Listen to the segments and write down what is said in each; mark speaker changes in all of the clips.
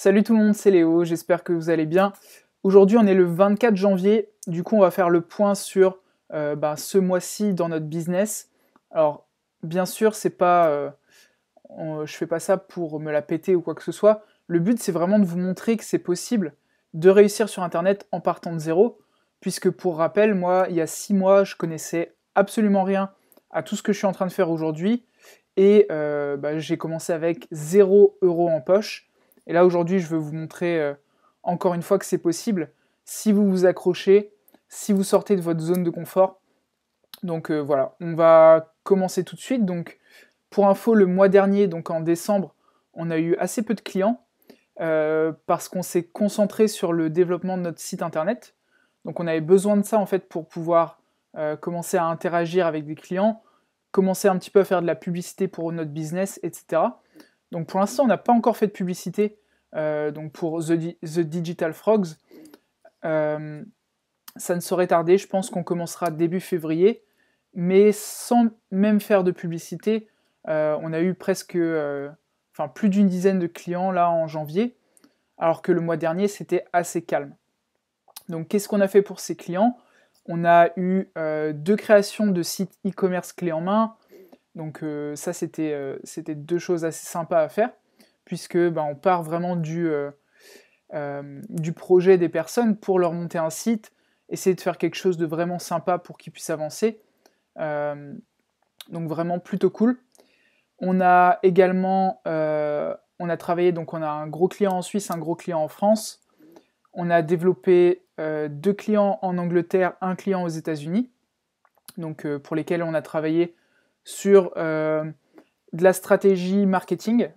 Speaker 1: Salut tout le monde, c'est Léo, j'espère que vous allez bien. Aujourd'hui on est le 24 janvier, du coup on va faire le point sur euh, bah, ce mois-ci dans notre business. Alors bien sûr c'est pas... Euh, je fais pas ça pour me la péter ou quoi que ce soit. Le but c'est vraiment de vous montrer que c'est possible de réussir sur Internet en partant de zéro, puisque pour rappel, moi il y a six mois je connaissais absolument rien à tout ce que je suis en train de faire aujourd'hui, et euh, bah, j'ai commencé avec 0 euros en poche et là aujourd'hui, je veux vous montrer euh, encore une fois que c'est possible si vous vous accrochez, si vous sortez de votre zone de confort. Donc euh, voilà, on va commencer tout de suite. Donc pour info, le mois dernier, donc en décembre, on a eu assez peu de clients euh, parce qu'on s'est concentré sur le développement de notre site internet. Donc on avait besoin de ça en fait pour pouvoir commencer à interagir avec des clients, commencer un petit peu à faire de la publicité pour notre business, etc. Donc pour l'instant, on n'a pas encore fait de publicité euh, donc pour The, Digital Frogs. Euh, ça ne saurait tarder, je pense qu'on commencera début février, mais sans même faire de publicité, euh, on a eu presque, plus d'une dizaine de clients là en janvier, alors que le mois dernier c'était assez calme. Donc qu'est-ce qu'on a fait pour ces clients On a eu deux créations de sites e-commerce clés en main, donc euh, ça, c'était, euh, c'était deux choses assez sympas à faire, puisque bah, on part vraiment du, euh, du projet des personnes pour leur monter un site, essayer de faire quelque chose de vraiment sympa pour qu'ils puissent avancer. donc vraiment plutôt cool. On a également, on a travaillé, donc on a un gros client en Suisse, un gros client en France. On a développé deux clients en Angleterre, un client aux États-Unis, donc pour lesquels on a travaillé sur euh, de la stratégie marketing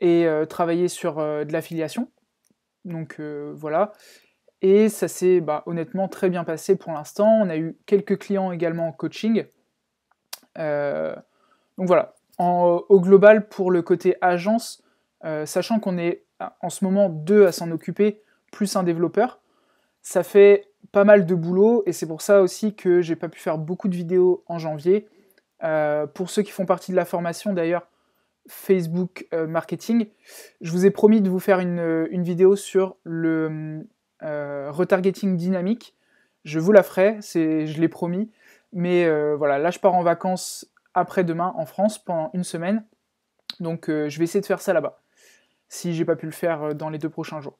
Speaker 1: et euh, travailler sur euh, de l'affiliation. Donc voilà. Et ça s'est bah, honnêtement très bien passé pour l'instant. On a eu quelques clients également en coaching. donc voilà. au global, pour le côté agence, sachant qu'on est en ce moment deux à s'en occuper, plus un développeur, ça fait pas mal de boulot. Et c'est pour ça aussi que j'ai pas pu faire beaucoup de vidéos en janvier. Euh, pour ceux qui font partie de la formation d'ailleurs, Facebook euh, Marketing, je vous ai promis de vous faire une, euh, vidéo sur le retargeting dynamique. Je vous la ferai, je l'ai promis. Mais voilà, là je pars en vacances après-demain en France pendant une semaine. Donc je vais essayer de faire ça là-bas, si j'ai pas pu le faire dans les deux prochains jours.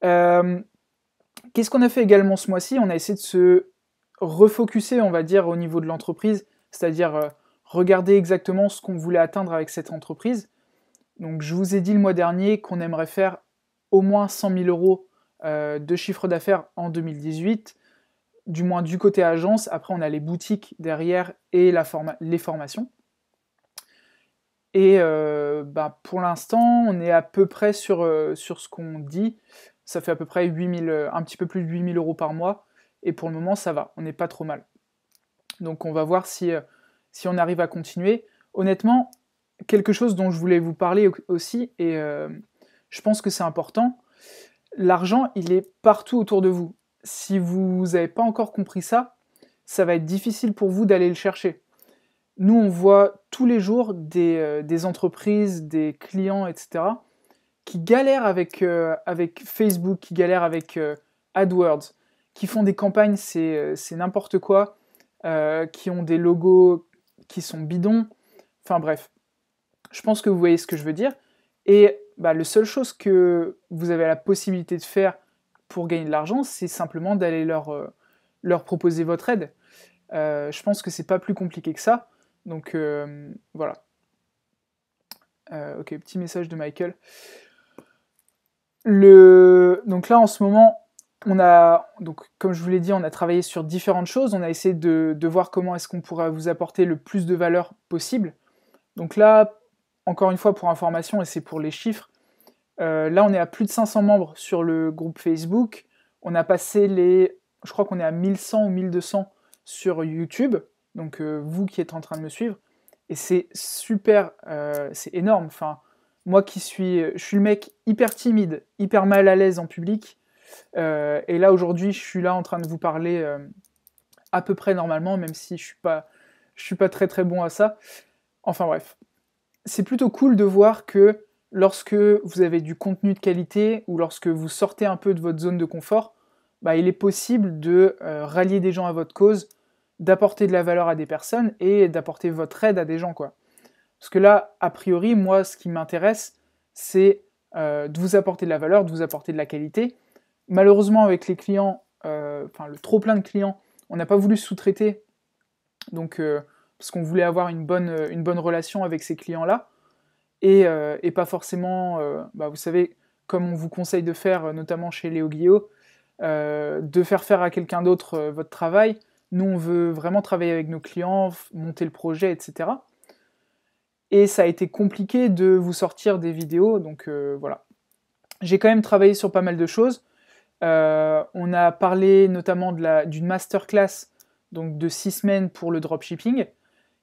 Speaker 1: Qu'est-ce qu'on a fait également ce mois-ci On a essayé de se refocuser, on va dire, au niveau de l'entreprise c'est-à-dire euh, regarder exactement ce qu'on voulait atteindre avec cette entreprise. Donc je vous ai dit le mois dernier qu'on aimerait faire au moins 100 000 euros euh, de chiffre d'affaires en 2018, du moins du côté agence. Après on a les boutiques derrière et les formations. Et euh, bah, pour l'instant on est à peu près sur, ce qu'on dit. Ça fait à peu près un petit peu plus de 8 000 euros par mois. Et pour le moment ça va, on n'est pas trop mal. Donc on va voir euh, si, on arrive à continuer. Honnêtement, quelque chose dont je voulais vous parler aussi, et euh, je pense que c'est important, l'argent, il est partout autour de vous. Si vous n'avez pas encore compris ça, ça va être difficile pour vous d'aller le chercher. Nous, on voit tous les jours des, euh, entreprises, des clients, etc., qui galèrent avec Facebook, qui galèrent avec AdWords, qui font des campagnes, c'est n'importe quoi, euh, qui ont des logos qui sont bidons. Enfin bref, je pense que vous voyez ce que je veux dire. Et bah, la seule chose que vous avez la possibilité de faire pour gagner de l'argent, c'est simplement d'aller leur, euh, leur proposer votre aide. Euh, je pense que c'est pas plus compliqué que ça. Donc voilà. ok, petit message de Michael. Le... Donc là, en ce moment, on a, donc, comme je vous l'ai dit, on a travaillé sur différentes choses. On a essayé de, voir comment est-ce qu'on pourrait vous apporter le plus de valeur possible. Donc là, encore une fois, pour information, et c'est pour les chiffres, euh, là, on est à plus de 500 membres sur le groupe Facebook. On a passé les, je crois qu'on est à 1100 ou 1200 sur YouTube. Donc euh, vous qui êtes en train de me suivre. Et c'est super, euh, c'est énorme. Enfin, moi qui suis, je suis le mec hyper timide, hyper mal à l'aise en public. Euh, et là, aujourd'hui, je suis là en train de vous parler euh, à peu près normalement, même si je suis pas, je suis pas très très bon à ça. Enfin bref, c'est plutôt cool de voir que lorsque vous avez du contenu de qualité ou lorsque vous sortez un peu de votre zone de confort, bah, il est possible de euh, rallier des gens à votre cause, d'apporter de la valeur à des personnes et d'apporter votre aide à des gens. Quoi. Parce que là, a priori, moi, ce qui m'intéresse, c'est de vous apporter de la valeur, de vous apporter de la qualité, malheureusement, avec les clients, euh, enfin, le trop plein de clients, on n'a pas voulu sous-traiter. Donc, euh, parce qu'on voulait avoir une bonne, euh, une bonne relation avec ces clients-là. Et, pas forcément, bah, vous savez, comme on vous conseille de faire, notamment chez Léo Guillot, de faire faire à quelqu'un d'autre votre travail. Nous, on veut vraiment travailler avec nos clients, monter le projet, etc. Et ça a été compliqué de vous sortir des vidéos, donc voilà. J'ai quand même travaillé sur pas mal de choses. Euh, on a parlé notamment d'une masterclass donc de 6 semaines pour le dropshipping.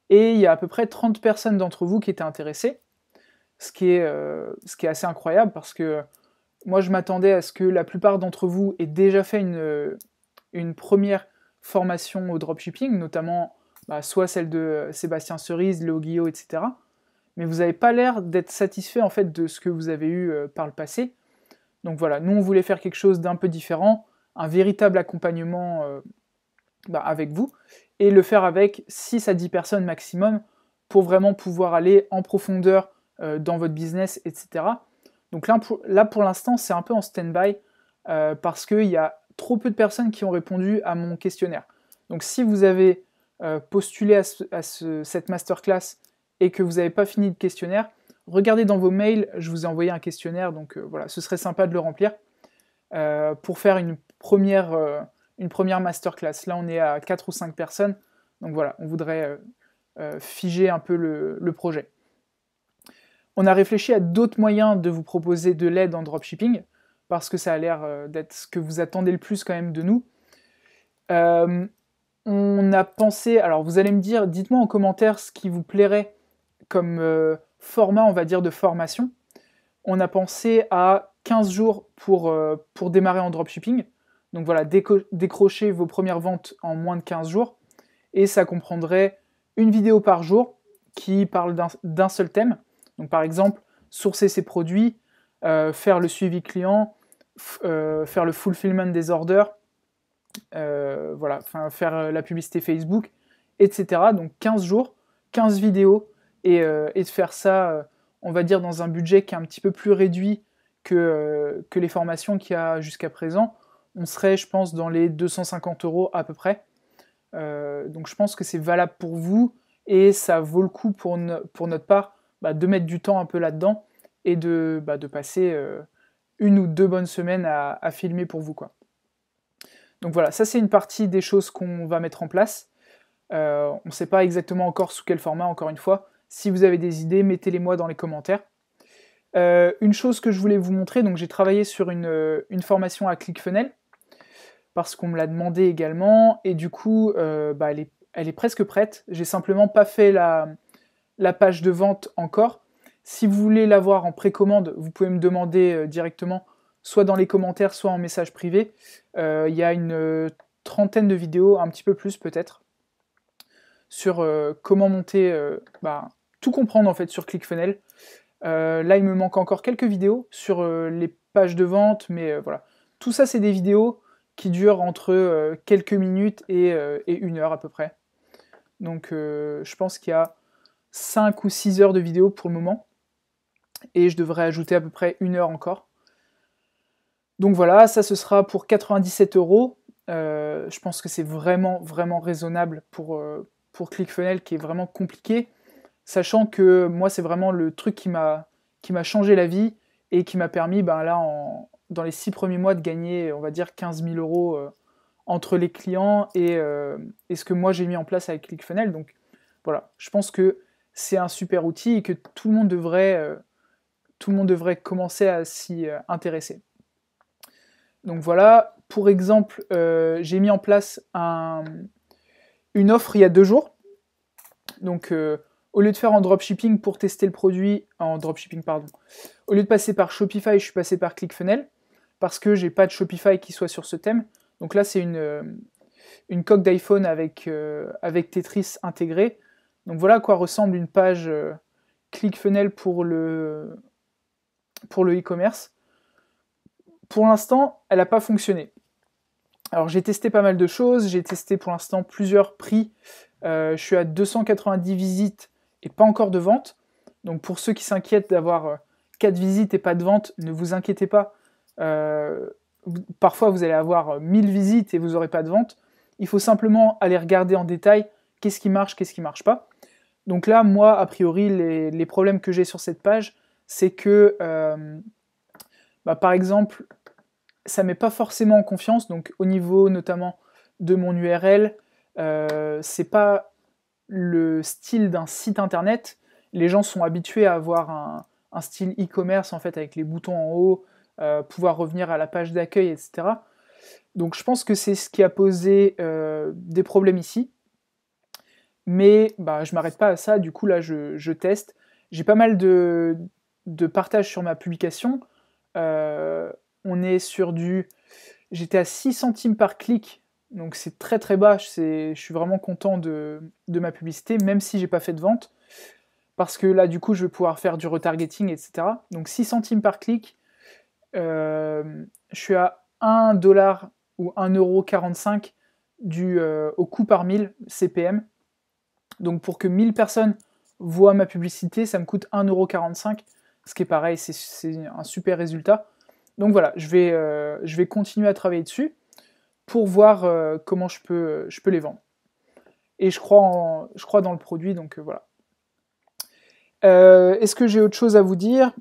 Speaker 1: Et il y a à peu près 30 personnes d'entre vous qui étaient intéressées, euh, ce qui est, assez incroyable parce que moi je m'attendais à ce que la plupart d'entre vous aient déjà fait une, première formation au dropshipping, notamment bah, soit celle de Sébastien Cerise, Léo Guillot, etc. Mais vous n'avez pas l'air d'être satisfait en fait de ce que vous avez eu euh, par le passé. Donc voilà, nous on voulait faire quelque chose d'un peu différent, un véritable accompagnement euh, bah, avec vous, et le faire avec 6 à 10 personnes maximum pour vraiment pouvoir aller en profondeur euh, dans votre business, etc. Donc là pour, là, pour l'instant c'est un peu en stand-by euh, parce qu'il y a trop peu de personnes qui ont répondu à mon questionnaire. Donc si vous avez postulé à, cette masterclass et que vous n'avez pas fini de questionnaire, Regardez dans vos mails, je vous ai envoyé un questionnaire, donc euh, voilà, ce serait sympa de le remplir euh, pour faire une première, euh, une première masterclass. Là, on est à 4 ou 5 personnes, donc voilà, on voudrait figer un peu le, le, projet. On a réfléchi à d'autres moyens de vous proposer de l'aide en dropshipping, parce que ça a l'air d'être ce que vous attendez le plus quand même de nous. on a pensé, alors vous allez me dire, dites-moi en commentaire ce qui vous plairait comme format, on va dire, de formation. On a pensé à 15 jours pour, euh, pour démarrer en dropshipping. Donc voilà, décrocher vos premières ventes en moins de 15 jours. Et ça comprendrait une vidéo par jour qui parle d'un seul thème. Donc par exemple, sourcer ses produits, euh, faire le suivi client, euh, faire le fulfillment des orders, voilà, faire la publicité Facebook, etc. Donc 15 jours, 15 vidéos euh, et, de faire ça, euh, on va dire, dans un budget qui est un petit peu plus réduit que, euh, les formations qu'il y a jusqu'à présent. On serait, je pense, dans les 250 euros à peu près. donc je pense que c'est valable pour vous et ça vaut le coup pour, notre part bah, de mettre du temps un peu là-dedans et de, bah, passer une ou deux bonnes semaines à, filmer pour vous. Quoi. Donc voilà, ça c'est une partie des choses qu'on va mettre en place. on ne sait pas exactement encore sous quel format, encore une fois. Si vous avez des idées, mettez-les moi dans les commentaires. Euh, une chose que je voulais vous montrer, donc j'ai travaillé sur une, euh, formation à Clickfunnel parce qu'on me l'a demandé également et du coup euh, bah, elle, est, presque prête. J'ai simplement pas fait la, page de vente encore. Si vous voulez l'avoir en précommande, vous pouvez me demander directement soit dans les commentaires, soit en message privé. Il y a une trentaine de vidéos, un petit peu plus peut-être, sur euh, comment monter, euh, bah, tout comprendre en fait sur ClickFunnel. Euh, là, il me manque encore quelques vidéos sur les pages de vente, mais voilà. Tout ça, c'est des vidéos qui durent entre quelques minutes et, une heure à peu près. Donc, je pense qu'il y a 5 ou 6 heures de vidéos pour le moment. Et je devrais ajouter à peu près une heure encore. Donc voilà, ça ce sera pour 97 euros. je pense que c'est vraiment, vraiment raisonnable pour, pour ClickFunnels qui est vraiment compliqué, sachant que moi, c'est vraiment le truc qui m'a qui m'a changé la vie et qui m'a permis, ben là, dans les six premiers mois, de gagner, on va dire, 15 000 euros euh, entre les clients euh, et, ce que moi j'ai mis en place avec ClickFunnels. Donc voilà, je pense que c'est un super outil et que tout le monde devrait, euh, tout le monde devrait commencer à s'y intéresser. Donc voilà, pour exemple, j'ai mis en place un, une offre il y a deux jours. Donc, euh, au lieu de faire en dropshipping pour tester le produit, en dropshipping, pardon, au lieu de passer par Shopify, je suis passé par ClickFunnels parce que j'ai pas de Shopify qui soit sur ce thème. Donc là, c'est une, euh, une coque d'iPhone avec, euh, avec Tetris intégré Donc voilà à quoi ressemble une page ClickFunnels pour le pour le e-commerce. Pour l'instant, elle n'a pas fonctionné. Alors j'ai testé pas mal de choses, j'ai testé pour l'instant plusieurs prix. Euh, je suis à 290 visites et pas encore de vente. Donc pour ceux qui s'inquiètent d'avoir 4 euh, visites et pas de vente, ne vous inquiétez pas. Euh, parfois vous allez avoir 1000 visites et vous n'aurez pas de vente. Il faut simplement aller regarder en détail qu'est-ce qui marche, qu'est-ce qui ne marche pas. Donc là, moi, a priori, les, problèmes que j'ai sur cette page, c'est que, bah, par exemple, ça met pas forcément en confiance. Donc au niveau notamment de mon URL, euh, c'est pas le style d'un site internet. Les gens sont habitués à avoir un, style e-commerce en fait avec les boutons en haut, euh, pouvoir revenir à la page d'accueil, etc. Donc je pense que c'est ce qui a posé euh, des problèmes ici. Mais bah, je m'arrête pas à ça, du coup là je, teste. J'ai pas mal de, de partages sur ma publication. Euh, on est sur du. J'étais à 6 centimes par clic, donc c'est très très bas. Je suis vraiment content de, ma publicité, même si j'ai pas fait de vente. Parce que là, du coup, je vais pouvoir faire du retargeting, etc. Donc 6 centimes par clic. Euh, je suis à 1 dollar ou 1,45€ du, euh, au coût par 1000 CPM. Donc pour que 1000 personnes voient ma publicité, ça me coûte 1,45€, ce qui est pareil, c'est un super résultat. Donc voilà, je vais, euh, je vais continuer à travailler dessus pour voir euh, comment je peux, je peux les vendre. Et je crois, je crois dans le produit, donc euh, voilà. Est-ce que j'ai autre chose à vous dire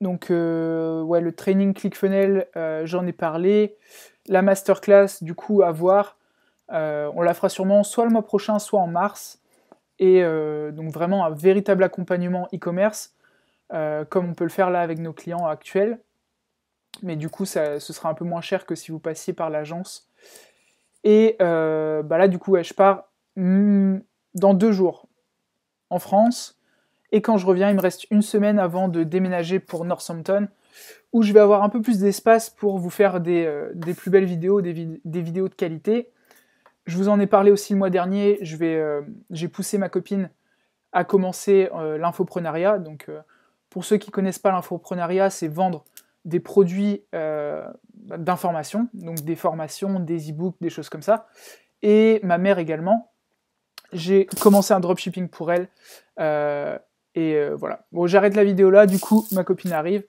Speaker 1: Donc ouais, le training ClickFunnel, j'en ai parlé. La masterclass, du coup, à voir. on la fera sûrement soit le mois prochain, soit en mars et donc vraiment un véritable accompagnement e-commerce, comme on peut le faire là avec nos clients actuels mais du coup ça, ce sera un peu moins cher que si vous passiez par l'agence. Et euh, bah là du coup je pars hmm, dans deux jours en France. Et quand je reviens, il me reste une semaine avant de déménager pour Northampton, où je vais avoir un peu plus d'espace pour vous faire des, euh, plus belles vidéos, des, vidéos de qualité. Je vous en ai parlé aussi le mois dernier, euh, j'ai poussé ma copine à commencer l'infoprenariat. Donc pour ceux qui ne connaissent pas l'infoprenariat, c'est vendre des produits euh, d'information, donc des formations, des e-books, des choses comme ça. Et ma mère également. J'ai commencé un dropshipping pour elle. Euh, et euh, voilà. Bon, j'arrête la vidéo là. Du coup, ma copine arrive.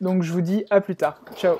Speaker 1: Donc je vous dis à plus tard. Ciao